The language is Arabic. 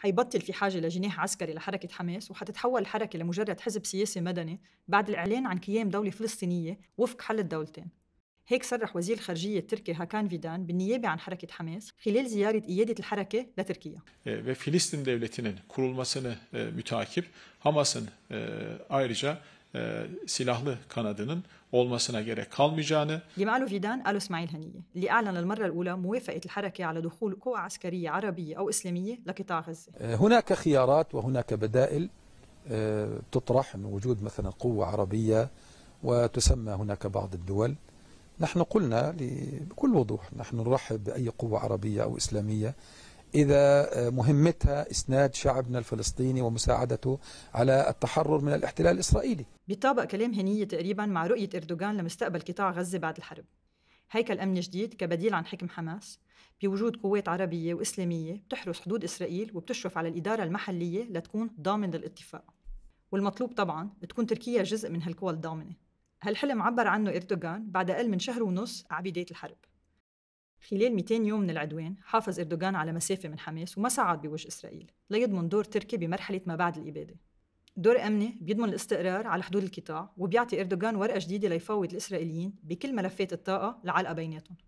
حيبطل في حاجة لجناح عسكري لحركة حماس وحتتحول الحركة لمجرد حزب سياسي مدني بعد الإعلان عن قيام دولة فلسطينية وفق حل الدولتين هيك صرح وزير الخارجية التركي هاكان فيدان بالنيابة عن حركة حماس خلال زيارة إيادة الحركة لتركيا. وفلسطين إيه، دولتين devletinin متاكب mütakip ايرجا e, silahlı kanadının olmasına gerek kalmayacağını جمال فيدان قالوا اسماعيل هنية اللي أعلن للمرة الأولى موافقة الحركة على دخول قوى عسكرية عربية أو إسلامية لقطاع غزة أه، هناك خيارات وهناك بدائل أه، تطرح من وجود مثلا قوة عربية وتسمى هناك بعض الدول نحن قلنا بكل وضوح نحن نرحب بأي قوة عربية أو إسلامية إذا مهمتها إسناد شعبنا الفلسطيني ومساعدته على التحرر من الاحتلال الإسرائيلي بيطابق كلام هنية تقريبا مع رؤية إردوغان لمستقبل قطاع غزة بعد الحرب هيكل أمن جديد كبديل عن حكم حماس بوجود قوات عربية وإسلامية بتحرس حدود إسرائيل وبتشرف على الإدارة المحلية لتكون ضامن للاتفاق والمطلوب طبعا تكون تركيا جزء من هالقوى الضامنة هالحلم عبر عنه إردوغان بعد أقل من شهر ونص عبيدات بداية الحرب خلال 200 يوم من العدوان حافظ إردوغان على مسافة من حماس وما صعد بوجه إسرائيل ليضمن دور تركي بمرحلة ما بعد الإبادة دور أمني بيضمن الاستقرار على حدود القطاع وبيعطي إردوغان ورقة جديدة ليفوض الإسرائيليين بكل ملفات الطاقة العلقه بيناتهم